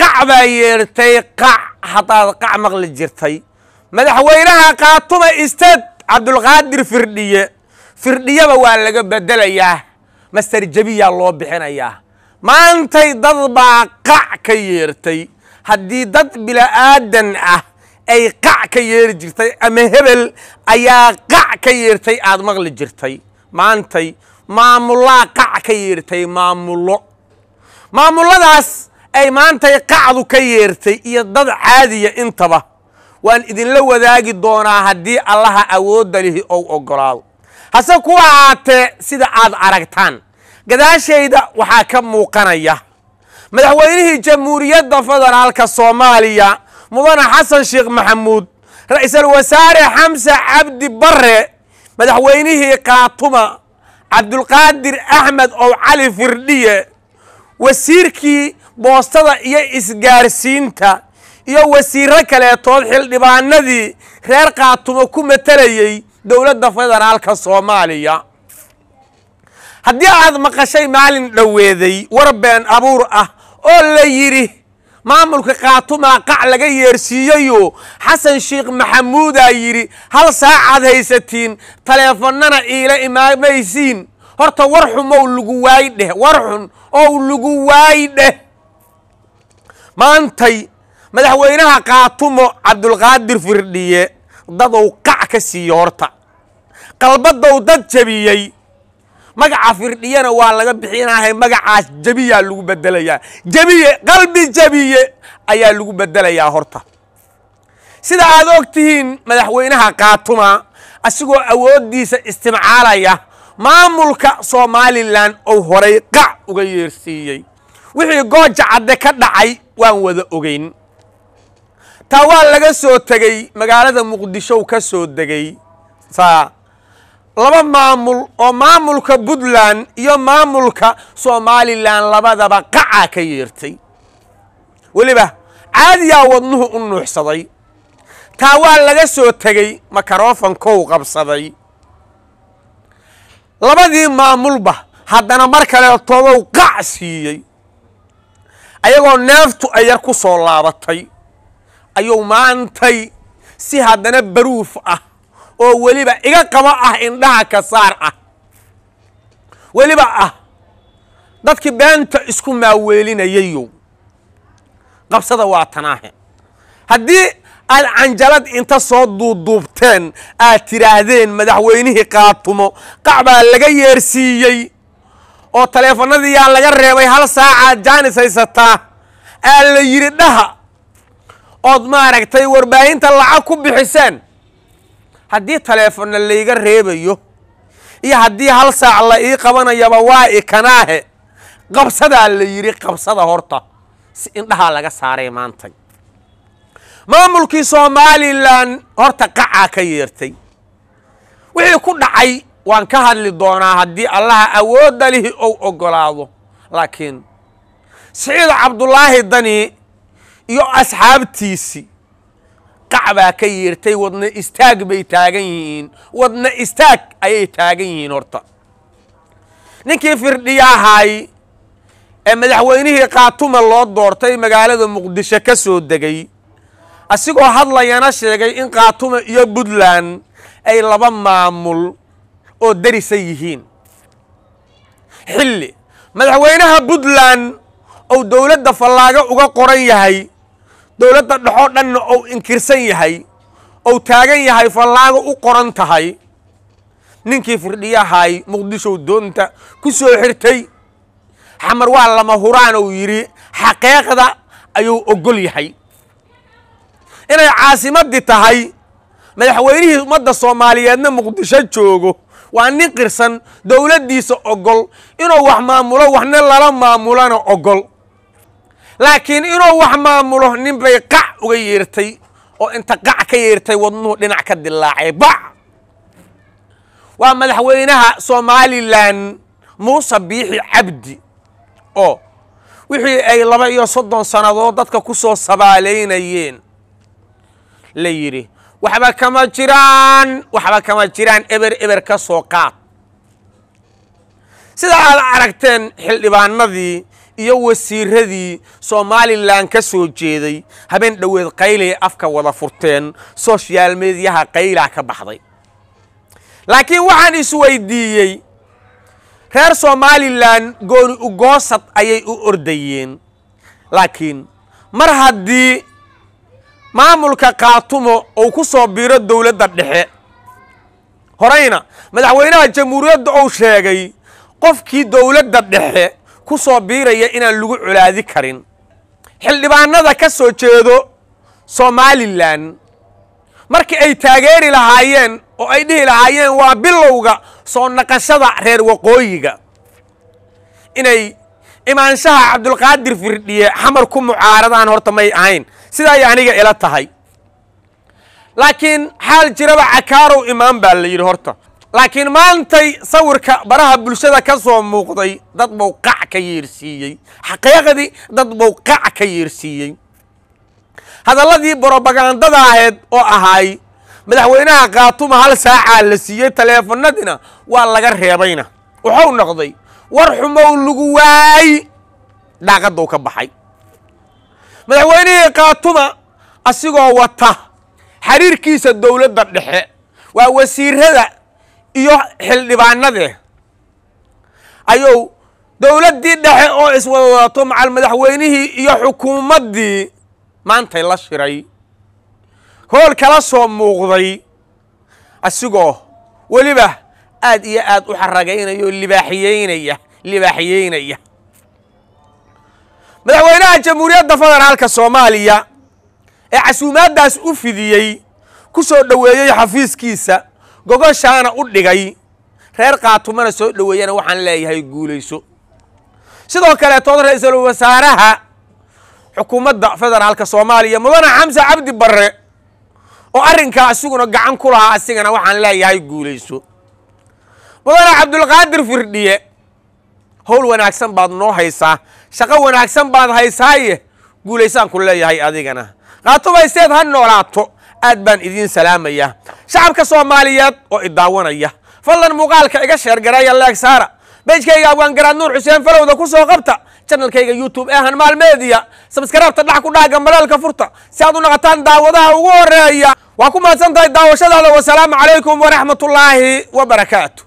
qac baa yeertay qac haddaad qac maqli jirtay madaxweynaha kaatuma istad cabdulqaadir firdhiye firdhiyaba waa laga bedelayaa master jebiyaa loo bixinayaa maantay dad baa qac ka yeertay haddii dad bila'aadan ah ay qac ka yeeri jirtay ama hebel ayaa qac ka yeertay aad maqli jirtay maantay maamullaa qac ka yeertay maamullo maamulladaas ay maantay qacdu ka yeertay iyo dad caadiya intaba waan idinla wadaagi doonaa haddii allaha awoodda lihi ou ogolaado hase ku ahaatee sida aad aragtaan gadaashayda waxaa ka muuqanaya madaxweynihii jamhuuriyadda federaalka soomaaliya mudane xasan sheekh maxamuud ra'iisul wasaare xamse cabdi barre madaxweynihii kaatuma cabdulqaadir axmed ow cali firdhiye wasiirkii boostada iyo isgaarsiinta iyo wasiiro kaleetood xildhibaanadii reer kaatumo ku matelayey dowladda federaalka soomaaliya haddii aad maqashay maalin dhoweeday war been abuur ah oo la yidhi maamulka kaatumaa qac laga yeersiiyeyo xasan sheikh maxamuudaa yidhi hal saacaad haysatiin taleefonnana iila imaamaysiin horta war xumow lagu waay dheh war xun ow lagu waay dheh maantay madaxweynaha kaatumo cabdulqaadir firdhiye dadow qac ka siiyo horta qalbadow dad jebiyey magaca firdhiyena waa laga bixinahay magacaas jebiyaa lagu bedelayaa jebiye qalbi jebiye ayaa lagu bedelayaa horta sida aad og tihiin madaxweynaha kaatuma asigoo awooddiisa istimcaalaya maamulka soomaalilan ou horay qac uga yeersiiyey wixii gooja cadde ka dhacay waan wada ogeyn taa waa laga soo tegey magaalada muqdishow ka soo degey saa laba maamul oo maamulka puntland iyo maamulka soomaalilan labadaba qacaa ka yeertay weliba caadiyaa wadnuhu u nuuxsaday taa waa laga soo tegey makarofankow qabsaday labadii maamulba haddana mar kaleetoodou qac siiyey ayagoo neeftu ay yar ku soo laabatay ayuu maantay si haddana baruuf ah oo weliba iga qabo ah indhaha kasaar ah weliba ah dadkii beenta isku maaweelinayayow qabsada waa tanaahe haddii aad canjalad inta soo duuduubteen aad tidhaahdeen madaxweynihii qaatumo qac baa laga yeersiiyey oo taleefanadii laga reebay hal saacaad jaanis haysataa aa la yidhi dhaha ood maaragtay warbaahinta lacag ku bixiseen haddii taleefonna layga reebayo iyo haddii hal saac la ii qabanayaba waa ikanaahe qabsadaa la yidhi qabsada horta si indhahaa laga saaray maantay maamulkii somalilan horta qacaa ka yeertay wixii ku dhacay waan ka hadli doonaa haddii allaha awoodda lihi ou ogolaado laakiin siciido cabdulaahi dani iyo asxaabtiisi qac baa ka yeertay wadna istaag bay taagan yihiin wadna istaag ayay taagan yihiin horta ninkii firdhiyaahay ee madaxweynihii kaatuma loo doortay magaalada muqdisho ka soo degay asigoo hadlayana sheegay in khaatuma iyo puntland ay laba maamul oo derisan yihiin xilli madaxweynaha puntland ou dowladda fallaago uga qoran yahay dowladda dhexoo dhanna ou inkirsan yahay ou taagan yahay fallaago u qoran tahay ninkii firdhiyahay muqdishow doonta ku soo xirtay xamar waa lama huraan ou yidhi xaqeeqda ayuu ogol yahay inay caasimadii tahay madaxweynihii ummadda soomaaliyeedna muqdisho joogo waa nin qirsan dowladdiisa ogol inuu wax maamulo waxna lala maamulana ogol laakiin inuu wax maamulo nin bay qac uga yeertay oo inta qac ka yeertay wadnuhu dhinac ka dilaacay bac waa madaxweynaha somalilan muuse biixi cabdi oo wixii ay laba iyo soddon sannadood dadka ku soo sabaalaynayeen la yidhi waxba kama jiraan waxba kama jiraan eber eber ka soo qaad sida aad aragteen xildhibaanadii iyo wasiiradii somalilan ka soo jeeday habeen dhoweed qaylay afka wada furteen social mediyaha qaylaa ka baxday laakiin waxaan isweydiiyey reer somalilan gooni ugoosad ayay u ordayeen laakiin mar haddii maamulka kaatumo uu ku soo biiro dowladda dhexe horeyna madaxweynaha jamhuuriyadda uu sheegay qofkii dowladda dhexe ku soo biiraya inaan lagu colaadi karin xildhibaanada ka soo jeedo somalilan markii ay taageeri lahaayeen oo ay dhihi lahaayeen waa bilowga soo naqashada reer waqooyiga inay imaanshaha cabdulqaadir firdhiye xamar ku mucaaradaan horta may ahayn sidaay aniga ila tahay laakiin xaal jiraba cakaarow imaan baa la yidhi horta laakiin maantay sawirka baraha bulshada ka soo muuqday dad buu qac ka yeersiiyey xaqiiqadii dad buu qac ka yeersiiyey hadalladii borobagandada ahayd oo ahaay madaxweynaha kaatuma hal saacaa la siiyey taleefanadiina waa laga reebayna wuxuu noqday war xumow lagu waay dhaaqaduu ka baxay madaxweynihii kaatuma asigoo wata xiriirkiisa dowladda dhexe waa wasiirada iyo xildhibaanade ayuu dowladdii dhexe oo iswada iswadadato macal madaxweynihii iyo xukuumaddii maantay la shiray hool kala soo muuqday asigoo weliba aad iyo aad u xaragaynayo oo libaaxiyeynaya libaaxiyeynaya madaxweynaha jamhuuriyadda federaalka soomaaliya ee casuumaaddaas u fidiyey ku soo dhoweeyey xafiiskiisa gogoshaana u dhigay reer qaatumana soo dhoweeyana waxaan leeyahay guulayso sidoo kaleetood ra-iisul wasaaraha xukuumadda federaalka soomaaliya mudana xamse cabdi barre oo arrinkaa isaguna gacan ku lahaa asigana waxaan leeyahay guulayso mudane cabdulqaadir firdhiye howl wanaagsan baad noo haysaa shaqo wanaagsan baad haysaaye guulaysaan ku leeyahay adigana qaatuba hayseed ha noolaato aad baan idiin salaamaya shacabka soomaaliyeed oo idaawanaya fadlan muuqaalka iga sheergaraya leegsaara bejkayga abwaan garaad nuur xuseen falowda ku soo qabta janalkayga youtube ee hanmaal mediya sabskarabta dhax ku dhaaga madaalka furta si aad u naqataan daawadaha ugu horeeya waa ku mahadsan tahay daawashadaada wasalaamu calaykum waraxmatullaahi wabarakaatu